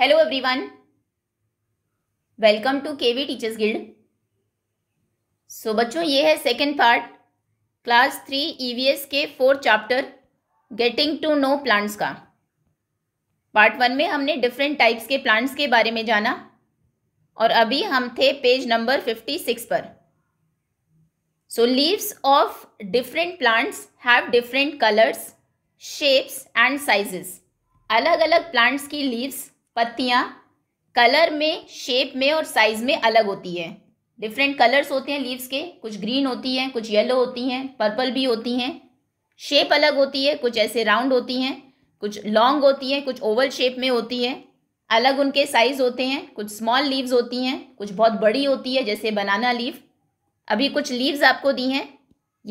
Hello everyone welcome to KV teachers guild so बच्चों ये है second part class three EVS के fourth chapter getting to know plants का part one में हमने डिफरेंट टाइप्स के प्लांट्स के बारे में जाना और अभी हम थे पेज नंबर फिफ्टी सिक्स पर so leaves of different plants have different colours shapes and sizes अलग अलग प्लांट्स की लीव्स पत्तियाँ कलर में शेप में और साइज़ में अलग होती है डिफरेंट कलर्स होते हैं लीव्स के कुछ ग्रीन होती हैं कुछ येलो होती हैं पर्पल भी होती हैं शेप अलग होती है कुछ ऐसे राउंड होती हैं कुछ लॉन्ग होती हैं कुछ ओवल शेप में होती है अलग उनके साइज़ होते हैं कुछ स्मॉल लीव्स होती हैं कुछ बहुत बड़ी होती है जैसे बनाना लीव अभी कुछ लीव्स आपको दी हैं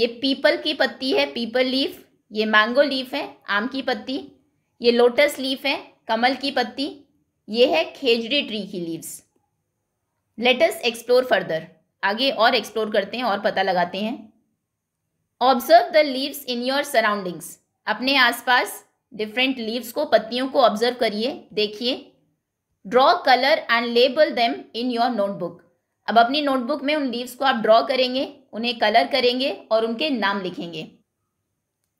ये पीपल की पत्ती है पीपल लीव ये मैंगो लीफ है आम की पत्ती ये लोटस लीफ है कमल की पत्ती ये है खेजड़ी ट्री की लीव्स लेटस एक्सप्लोर फर्दर आगे और एक्सप्लोर करते हैं और पता लगाते हैं observe the leaves in your surroundings अपने आसपास डिफरेंट लीव्स को पत्तियों को ऑब्जर्व करिए देखिए draw colour and label them in your notebook अब अपनी नोटबुक में उन लीव्स को आप ड्रॉ करेंगे उन्हें कलर करेंगे और उनके नाम लिखेंगे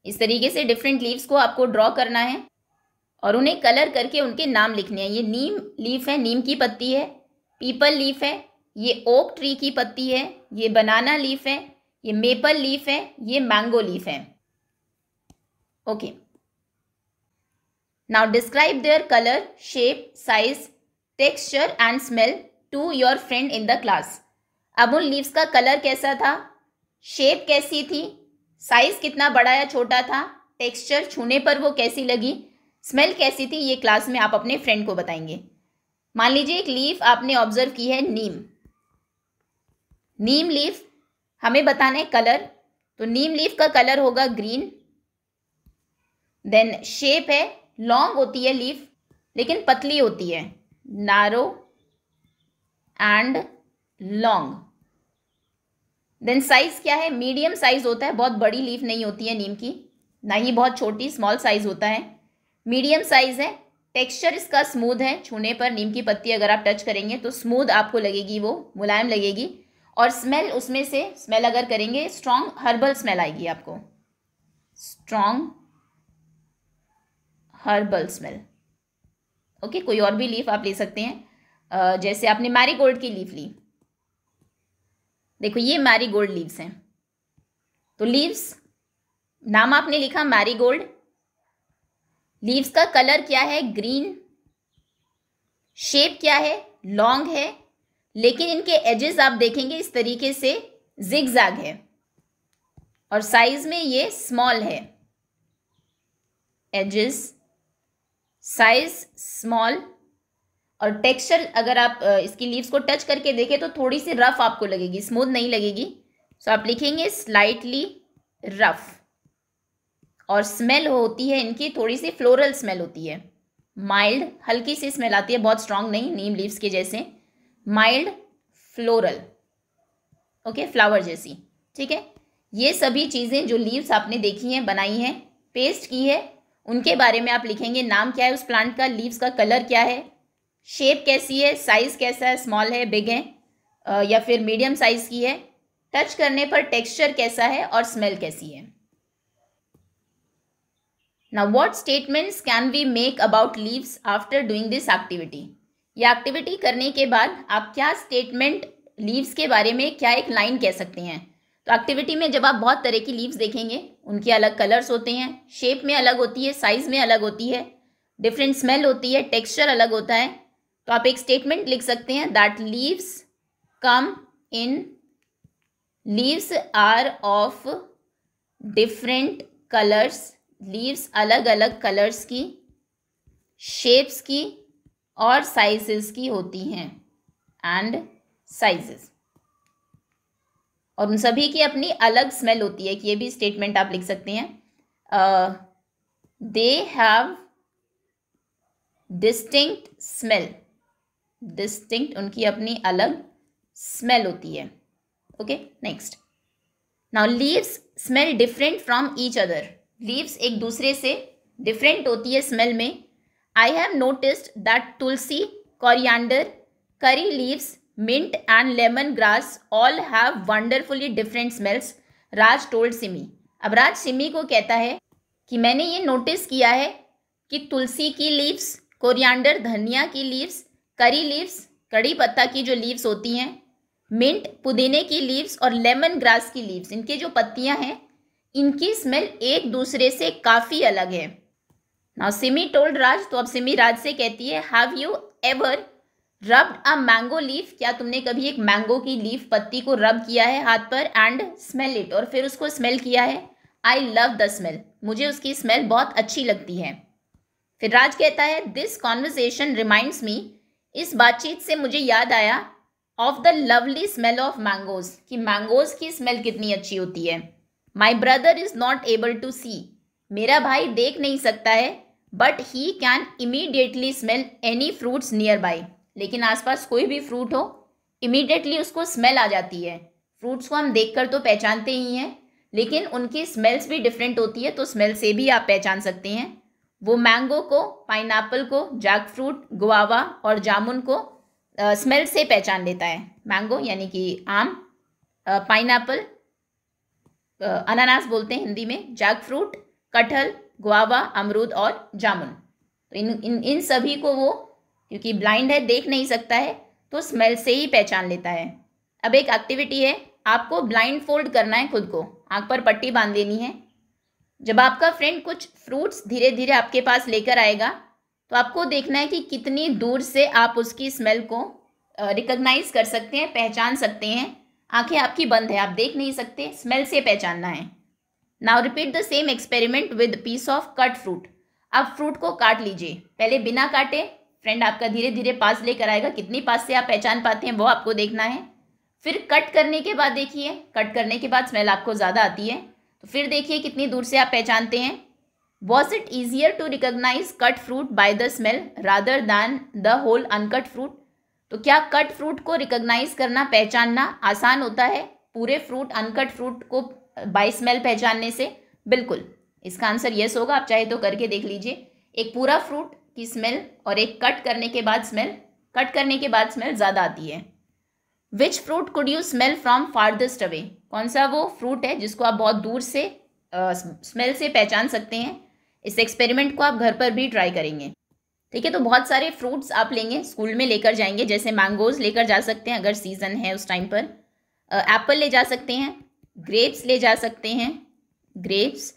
इस तरीके से डिफरेंट लीव्स को आपको ड्रॉ करना है और उन्हें कलर करके उनके नाम लिखने हैं ये नीम लीफ है नीम की पत्ती है पीपल लीफ है ये ओक ट्री की पत्ती है ये बनाना लीफ है ये मेपल लीफ है ये मैंगो लीफ है okay now describe their colour shape size texture and smell to your friend in the class अब उन लीव्स का कलर कैसा था शेप कैसी थी साइज कितना बड़ा या छोटा था टेक्सचर छूने पर वो कैसी लगी स्मेल कैसी थी ये क्लास में आप अपने फ्रेंड को बताएंगे मान लीजिए एक लीफ आपने ऑब्जर्व की है नीम नीम लीफ हमें बताना है कलर तो नीम लीफ का कलर होगा ग्रीन देन शेप है लॉन्ग होती है लीफ लेकिन पतली होती है narrow and long then size क्या है मीडियम साइज होता है बहुत बड़ी लीफ नहीं होती है नीम की ना ही बहुत छोटी स्मॉल साइज होता है मीडियम साइज है टेक्सचर इसका स्मूथ है छूने पर नीम की पत्ती अगर आप टच करेंगे तो स्मूथ आपको लगेगी वो मुलायम लगेगी और स्मेल उसमें से स्मेल अगर करेंगे स्ट्रॉन्ग हर्बल स्मेल आएगी आपको स्ट्रॉन्ग हर्बल स्मेल ओके कोई और भी लीफ आप ले सकते हैं जैसे आपने मैरी गोल्ड की लीफ ली देखो ये मैरी गोल्ड लीव्स हैं तो लीव्स नाम आपने लिखा मैरी गोल्ड लीव्स का कलर क्या है ग्रीन शेप क्या है लॉन्ग है लेकिन इनके एजेस आप देखेंगे इस तरीके से जिगजैग है और साइज में ये स्मॉल है एजेस साइज स्मॉल और टेक्सचर अगर आप इसकी लीव्स को टच करके देखें तो थोड़ी सी रफ आपको लगेगी स्मूथ नहीं लगेगी सो so आप लिखेंगे स्लाइटली रफ़ और स्मेल होती है इनकी थोड़ी सी फ्लोरल स्मेल होती है माइल्ड हल्की सी स्मेल आती है बहुत स्ट्रांग नहीं नीम लीव्स के जैसे माइल्ड फ्लोरल ओके फ्लावर जैसी ठीक है ये सभी चीज़ें जो लीव्स आपने देखी हैं बनाई हैं पेस्ट की है उनके बारे में आप लिखेंगे नाम क्या है उस प्लांट का लीव्स का कलर क्या है शेप कैसी है साइज़ कैसा है स्मॉल है बिग है या फिर मीडियम साइज़ की है टच करने पर टेक्सचर कैसा है और स्मेल कैसी है Now what statements can we make about leaves after doing this activity? ये activity करने के बाद आप क्या statement leaves के बारे में क्या एक line कह सकते हैं तो एक्टिविटी में जब आप बहुत तरह की लीव्स देखेंगे उनके अलग कलर्स होते हैं शेप में अलग होती है साइज़ में अलग होती है डिफरेंट स्मेल होती है टेक्सचर अलग होता है तो आप एक स्टेटमेंट लिख सकते हैं that leaves come in leaves are of different colours leaves अलग अलग कलर्स की शेप्स की और साइजेस की होती हैं एंड साइजेस और उन सभी की अपनी अलग स्मेल होती है कि ये भी स्टेटमेंट आप लिख सकते हैं they have distinct smell distinct उनकी अपनी अलग स्मेल होती है okay next now leaves smell different from each other leaves एक दूसरे से डिफरेंट होती है स्मेल में I have noticed that tulsi coriander curry leaves mint and lemon grass all have wonderfully different smells Raj told Simi अब राज सिमी को कहता है कि मैंने ये नोटिस किया है कि तुलसी की लीव्स कोरियांडर धनिया की लीव्स करी लीव्स कड़ी पत्ता की जो लीव्स होती हैं मिंट पुदीने की लीव्स और लेमन ग्रास की लीव्स इनके जो पत्तियां हैं इनकी स्मेल एक दूसरे से काफ़ी अलग है नाउ सिमी टोल्ड राज तो अब सिमी राज से कहती है have you ever rubbed a mango leaf क्या तुमने कभी एक मैंगो की लीफ पत्ती को रब किया है हाथ पर एंड स्मेल इट और फिर उसको स्मेल किया है आई लव द स्मेल मुझे उसकी स्मेल बहुत अच्छी लगती है फिर राज कहता है दिस कॉन्वर्जेशन रिमाइंड्स मी इस बातचीत से मुझे याद आया of the lovely smell of mangoes कि मैंगोज की स्मेल कितनी अच्छी होती है my brother is not able to see मेरा भाई देख नहीं सकता है but he can immediately smell any fruits nearby लेकिन आसपास कोई भी फ्रूट हो इमीडिएटली उसको स्मेल आ जाती है फ्रूट्स को हम देखकर तो पहचानते ही हैं लेकिन उनकी स्मेल्स भी डिफरेंट होती है तो स्मेल से भी आप पहचान सकते हैं वो मैंगो को पाइन को जैक फ्रूट गुआवा और जामुन को स्मेल से पहचान लेता है मैंगो यानी कि आम पाइन अनानास बोलते हैं हिंदी में जैक फ्रूट कटहल गुआवा अमरूद और जामुन तो इन इन इन सभी को वो क्योंकि ब्लाइंड है देख नहीं सकता है तो स्मेल से ही पहचान लेता है अब एक एक्टिविटी है आपको ब्लाइंड फोल्ड करना है खुद को आँख पर पट्टी बांध देनी है जब आपका फ्रेंड कुछ फ्रूट्स धीरे धीरे आपके पास लेकर आएगा तो आपको देखना है कि कितनी दूर से आप उसकी स्मेल को रिकग्नाइज कर सकते हैं पहचान सकते हैं आंखें आपकी बंद है आप देख नहीं सकते स्मेल से पहचानना है now repeat the same experiment with piece of cut fruit आप फ्रूट को काट लीजिए पहले बिना काटे फ्रेंड आपका धीरे धीरे पास लेकर आएगा कितनी पास से आप पहचान पाते हैं वो आपको देखना है फिर कट करने के बाद देखिए कट करने के बाद स्मेल आपको ज़्यादा आती है तो फिर देखिए कितनी दूर से आप पहचानते हैं was it easier to recognise cut fruit by the smell rather than the whole uncut fruit तो क्या कट फ्रूट को रिकॉग्नाइज करना पहचानना आसान होता है पूरे फ्रूट अनकट फ्रूट को बाई स्मेल पहचानने से बिल्कुल इसका आंसर यस होगा आप चाहे तो करके देख लीजिए एक पूरा फ्रूट की स्मेल और एक कट करने के बाद स्मेल कट करने के बाद स्मेल ज़्यादा आती है which fruit could you smell from farthest away कौन सा वो फ्रूट है जिसको आप बहुत दूर से स्मेल uh, से पहचान सकते हैं इस एक्सपेरिमेंट को आप घर पर भी ट्राई करेंगे ठीक है तो बहुत सारे फ्रूट्स आप लेंगे स्कूल में लेकर जाएंगे जैसे मैंगोज लेकर जा सकते हैं अगर सीजन है उस टाइम पर एप्पल ले जा सकते हैं ग्रेप्स ले जा सकते हैं ग्रेप्स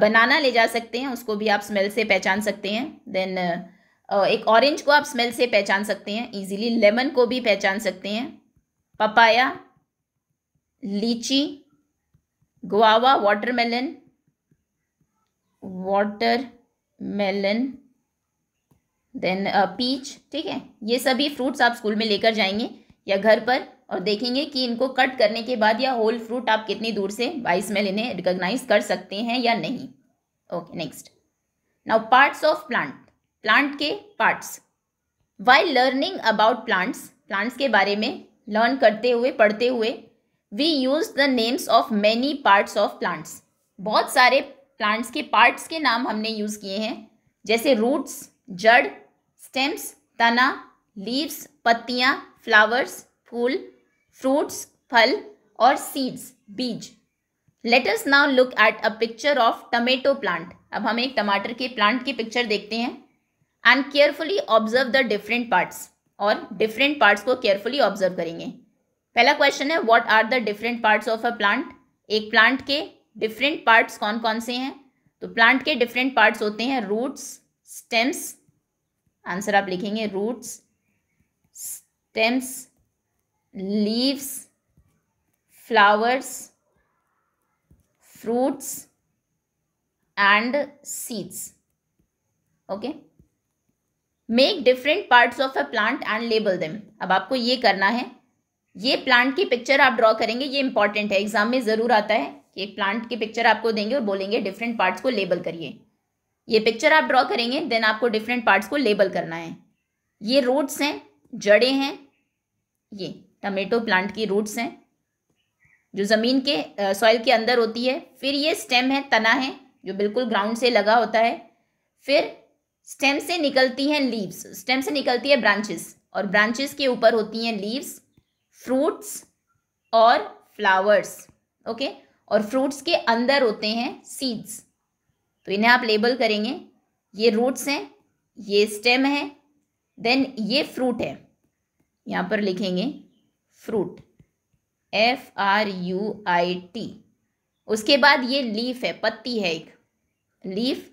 बनाना ले जा सकते हैं उसको भी आप स्मेल से पहचान सकते हैं देन एक ऑरेंज को आप स्मेल से पहचान सकते हैं इजीली लेमन को भी पहचान सकते हैं papaya lychee guava watermelon water melon then peach uh, ठीक है ये सभी फ्रूट्स आप स्कूल में लेकर जाएंगे या घर पर और देखेंगे कि इनको कट करने के बाद या होल फ्रूट आप कितनी दूर से बाइस में इन्हें रिकोगनाइज कर सकते हैं या नहीं okay next now parts of plant plant के parts why learning about plants plants के बारे में लर्न करते हुए पढ़ते हुए we use the names of many parts of plants बहुत सारे प्लांट्स के पार्ट्स के नाम हमने यूज़ किए हैं जैसे रूट्स जड़ स्टेम्स तना लीव्स पत्तियां फ्लावर्स फूल फ्रूट्स फल और सीड्स बीज let us now look at a picture of tomato plant अब हम एक टमाटर के प्लांट की पिक्चर देखते हैं and carefully observe the different parts और डिफरेंट पार्ट्स को केयरफुली ऑब्जर्व करेंगे पहला क्वेश्चन है what are the different parts of a plant एक प्लांट के डिफरेंट पार्ट्स कौन कौन से हैं तो प्लांट के डिफरेंट पार्ट्स होते हैं रूट्स स्टेम्स आंसर आप लिखेंगे roots stems leaves flowers fruits and seeds okay make different parts of a plant and label them अब आपको ये करना है ये प्लांट की पिक्चर आप ड्रॉ करेंगे ये इंपॉर्टेंट है एग्जाम में ज़रूर आता है कि एक प्लांट की पिक्चर आपको देंगे और बोलेंगे डिफरेंट पार्ट्स को लेबल करिए ये पिक्चर आप ड्रॉ करेंगे देन आपको डिफरेंट पार्ट्स को लेबल करना है ये रूट्स हैं जड़ें हैं ये टमेटो प्लांट की रूट्स हैं जो ज़मीन के सॉइल के अंदर होती है फिर ये स्टेम है तना है जो बिल्कुल ग्राउंड से लगा होता है फिर स्टेम से निकलती हैं लीव्स स्टेम से निकलती है ब्रांचेस और ब्रांचेस के ऊपर होती हैं लीव्स फ्रूट्स और फ्लावर्स ओके और फ्रूट्स के अंदर होते हैं सीड्स तो इन्हें आप लेबल करेंगे ये रूट्स हैं ये स्टेम है देन ये फ्रूट है यहाँ पर लिखेंगे fruit F R U I T उसके बाद ये लीफ है पत्ती है एक लीफ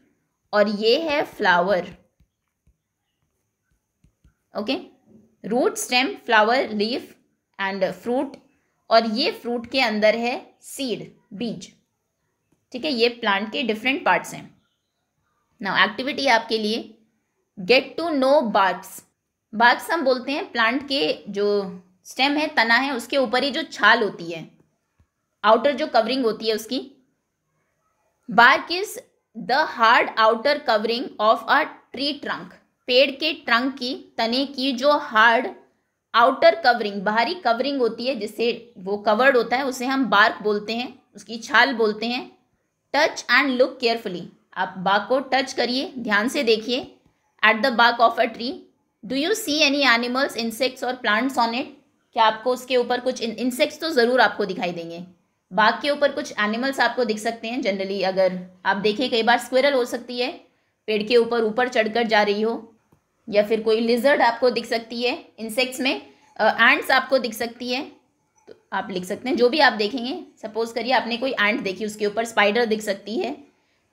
और ये है flower okay root stem flower leaf and fruit और ये फ्रूट के अंदर है सीड बीज ठीक है ये प्लांट के डिफरेंट पार्ट्स हैं ना एक्टिविटी आपके लिए get to know barks barks हम बोलते हैं प्लांट के जो स्टेम है तना है उसके ऊपर ही जो छाल होती है आउटर जो कवरिंग होती है उसकी bark is the hard outer covering of a tree trunk पेड़ के ट्रंक की तने की जो हार्ड आउटर कवरिंग बाहरी कवरिंग होती है जिससे वो कवर्ड होता है उसे हम बार्क बोलते हैं उसकी छाल बोलते हैं टच एंड लुक केयरफुली आप बाग को टच करिए ध्यान से देखिए at the bark of a tree do you see any animals insects और प्लांट्स ऑन इट क्या आपको उसके ऊपर कुछ इंसेक्ट्स तो ज़रूर आपको दिखाई देंगे बाग के ऊपर कुछ एनिमल्स आपको दिख सकते हैं जनरली अगर आप देखें कई बार स्क्वेरल हो सकती है पेड़ के ऊपर ऊपर चढ़कर जा रही हो या फिर कोई लिजर्ड आपको दिख सकती है इंसेक्ट्स में एंड्स uh, आपको दिख सकती है आप लिख सकते हैं जो भी आप देखेंगे सपोज करिए आपने कोई एंट देखी उसके ऊपर स्पाइडर दिख सकती है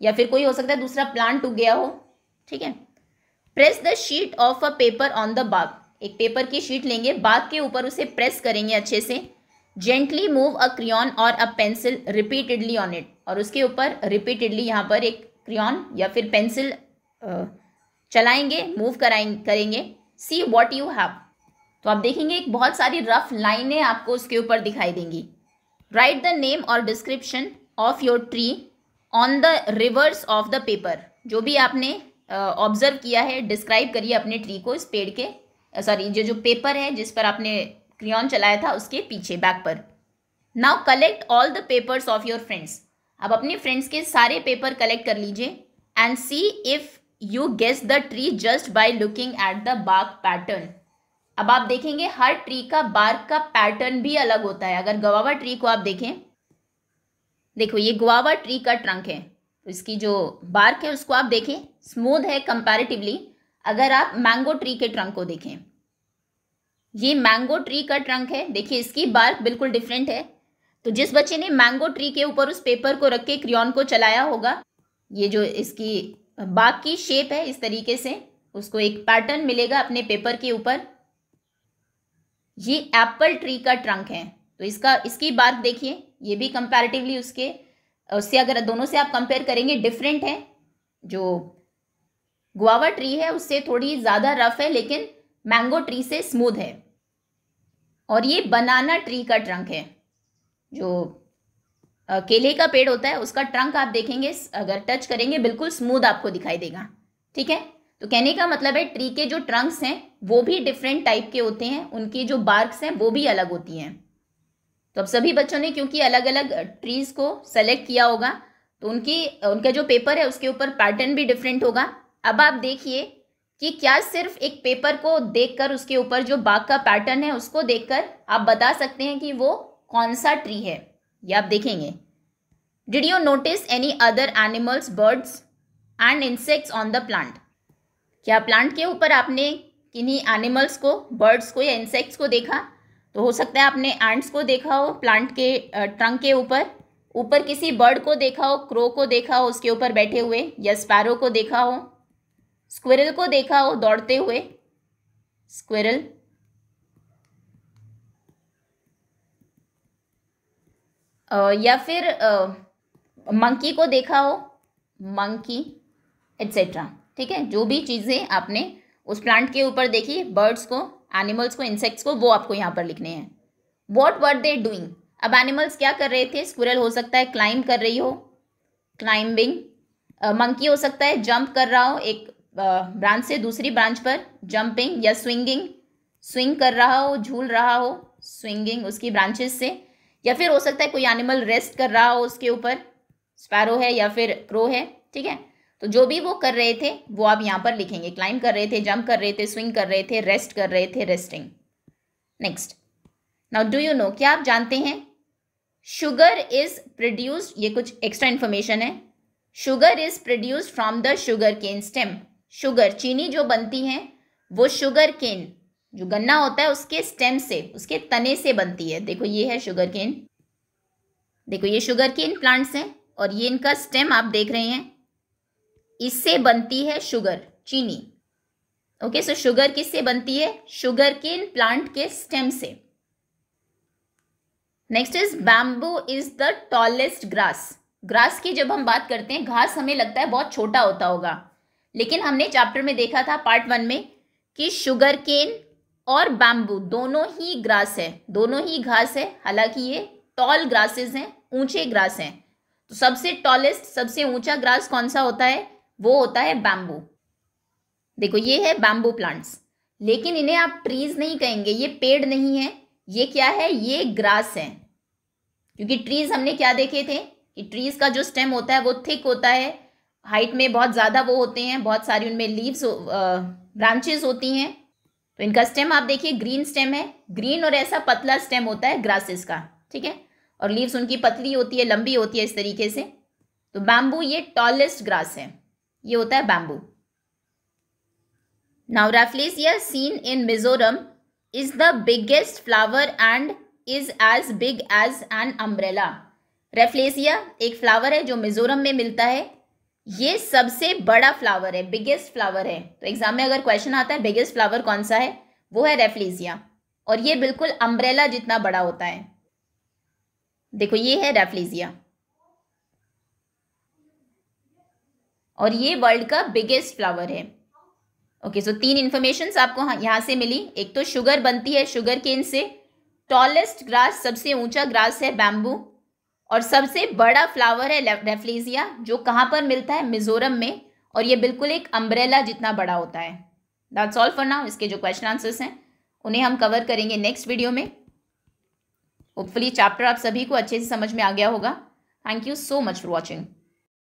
या फिर कोई हो सकता है दूसरा प्लांट उग गया हो ठीक है press the sheet of a paper on the bark एक पेपर की शीट लेंगे बाग के ऊपर उसे प्रेस करेंगे अच्छे से जेंटली मूव अ क्रियॉन और a pencil repeatedly on it और उसके ऊपर रिपीटेडली यहाँ पर एक क्रियॉन या फिर पेंसिल चलाएंगे मूव कराएंगे करेंगे सी वॉट यू हैव तो आप देखेंगे एक बहुत सारी रफ लाइनें आपको उसके ऊपर दिखाई देंगी राइट द नेम और description of your tree on the reverse of the paper जो भी आपने ऑब्जर्व uh, किया है डिस्क्राइब करिए अपने ट्री को इस पेड़ के सॉरी जो जो पेपर है जिस पर आपने क्रियॉन चलाया था उसके पीछे बैक पर now collect all the papers of your friends अब अपने फ्रेंड्स के सारे पेपर कलेक्ट कर लीजिए and see if you guess the tree just by looking at the bark pattern अब आप देखेंगे हर ट्री का बार्क का पैटर्न भी अलग होता है अगर गवावा ट्री को आप देखें देखो ये गुआवा ट्री का ट्रंक है तो इसकी जो बार्क है उसको आप देखें स्मूथ है कंपैरेटिवली अगर आप मैंगो ट्री के ट्रंक को देखें ये मैंगो ट्री का ट्रंक है देखिए इसकी बार्क बिल्कुल डिफरेंट है तो जिस बच्चे ने मैंगो ट्री के ऊपर उस पेपर को रख के क्रियॉन को चलाया होगा ये जो इसकी बाग की शेप है इस तरीके से उसको एक पैटर्न मिलेगा अपने पेपर के ऊपर ये एप्पल ट्री का ट्रंक है तो इसका इसकी बात देखिए ये भी कंपैरेटिवली उसके उससे अगर दोनों से आप कंपेयर करेंगे डिफरेंट है जो गुआवा ट्री है उससे थोड़ी ज़्यादा रफ है लेकिन मैंगो ट्री से स्मूथ है और ये बनाना ट्री का ट्रंक है जो केले का पेड़ होता है उसका ट्रंक आप देखेंगे अगर टच करेंगे बिल्कुल स्मूथ आपको दिखाई देगा ठीक है तो कहने का मतलब है ट्री के जो ट्रंक्स हैं वो भी डिफरेंट टाइप के होते हैं उनकी जो बार्क्स हैं वो भी अलग होती हैं तो अब सभी बच्चों ने क्योंकि अलग अलग ट्रीज़ को सेलेक्ट किया होगा तो उनकी उनका जो पेपर है उसके ऊपर पैटर्न भी डिफरेंट होगा अब आप देखिए कि क्या सिर्फ एक पेपर को देखकर उसके ऊपर जो बाघ का पैटर्न है उसको देखकर आप बता सकते हैं कि वो कौन सा ट्री है ये आप देखेंगे did you notice any other animals birds and insects on the plant क्या प्लांट के ऊपर आपने किन्हीं एनिमल्स को बर्ड्स को या इंसेक्ट्स को देखा तो हो सकता है आपने एंट्स को देखा हो प्लांट के ट्रंक के ऊपर ऊपर किसी बर्ड को देखा हो क्रो को देखा हो उसके ऊपर बैठे हुए या स्पैरो को देखा हो स्क्विरल को देखा हो दौड़ते हुए स्क्विरल या फिर मंकी को देखा हो मंकी एट्सेट्रा ठीक है जो भी चीज़ें आपने उस प्लांट के ऊपर देखिए बर्ड्स को एनिमल्स को इंसेक्ट्स को वो आपको यहाँ पर लिखने हैं वॉट वर दे डूइंग अब एनिमल्स क्या कर रहे थे स्कूरल हो सकता है क्लाइंब कर रही हो क्लाइंबिंग मंकी हो सकता है जंप कर रहा हो एक ब्रांच से दूसरी ब्रांच पर जंपिंग या स्विंगिंग स्विंग कर रहा हो झूल रहा हो स्विंगिंग उसकी ब्रांचेस से या फिर हो सकता है कोई एनिमल रेस्ट कर रहा हो उसके ऊपर स्पैरो है या फिर क्रो है ठीक है तो जो भी वो कर रहे थे वो आप यहाँ पर लिखेंगे क्लाइंब कर रहे थे जंप कर रहे थे स्विंग कर रहे थे रेस्ट कर रहे थे resting next now do you know क्या आप जानते हैं शुगर इज प्रोड्यूस्ड ये कुछ एक्स्ट्रा इन्फॉर्मेशन है sugar is produced from the sugarcane stem sugar चीनी जो बनती है वो शुगर केन जो गन्ना होता है उसके स्टेम से उसके तने से बनती है देखो ये है शुगर केन देखो ये शुगर केन प्लांट्स हैं और ये इनका स्टेम आप देख रहे हैं इससे बनती है शुगर चीनी ओके सो शुगर किससे बनती है शुगर केन प्लांट के स्टेम से next is bamboo is the tallest grass grass की जब हम बात करते हैं घास हमें लगता है बहुत छोटा होता होगा लेकिन हमने चैप्टर में देखा था पार्ट वन में कि शुगर केन और बैम्बू दोनों ही ग्रास है दोनों ही घास है हालांकि ये टॉल ग्रासेस हैं ऊंचे ग्रास हैं तो सबसे टॉलेस्ट सबसे ऊंचा ग्रास कौन सा होता है वो होता है बैम्बू देखो ये है बैम्बू प्लांट्स लेकिन इन्हें आप ट्रीज नहीं कहेंगे ये पेड़ नहीं है ये क्या है ये ग्रास है क्योंकि ट्रीज हमने क्या देखे थे कि ट्रीज का जो स्टेम होता है वो थिक होता है हाइट में बहुत ज़्यादा वो होते हैं बहुत सारी उनमें लीव्स ब्रांचेस होती हैं तो इनका स्टेम आप देखिए ग्रीन स्टेम है ग्रीन और ऐसा पतला स्टेम होता है ग्रासेस का ठीक है और लीव्स उनकी पतली होती है लंबी होती है इस तरीके से तो बैम्बू ये टॉलेस्ट ग्रास है ये होता है bamboo now rafflesia seen in Mizoram is the biggest flower and is as big as an umbrella rafflesia एक फ्लावर है जो मिजोरम में मिलता है ये सबसे बड़ा फ्लावर है बिगेस्ट फ्लावर है तो एग्जाम में अगर क्वेश्चन आता है बिगेस्ट फ्लावर कौन सा है वो है रेफ्लेसिया और ये बिल्कुल अम्ब्रेला जितना बड़ा होता है देखो ये है रेफ्लेसिया और ये वर्ल्ड का बिगेस्ट फ्लावर है ओके सो तीन इन्फॉर्मेशन आपको हाँ, यहाँ से मिली एक तो शुगर बनती है शुगर केन से टॉलेस्ट ग्रास सबसे ऊंचा ग्रास है बैम्बू और सबसे बड़ा फ्लावर है रेफ्लेजिया जो कहाँ पर मिलता है मिजोरम में और ये बिल्कुल एक अम्ब्रेला जितना बड़ा होता है दैट्स ऑल फॉर नाउ इसके जो क्वेश्चन आंसर्स हैं उन्हें हम कवर करेंगे नेक्स्ट वीडियो में होपफुली चैप्टर आप सभी को अच्छे से समझ में आ गया होगा thank you so much for watching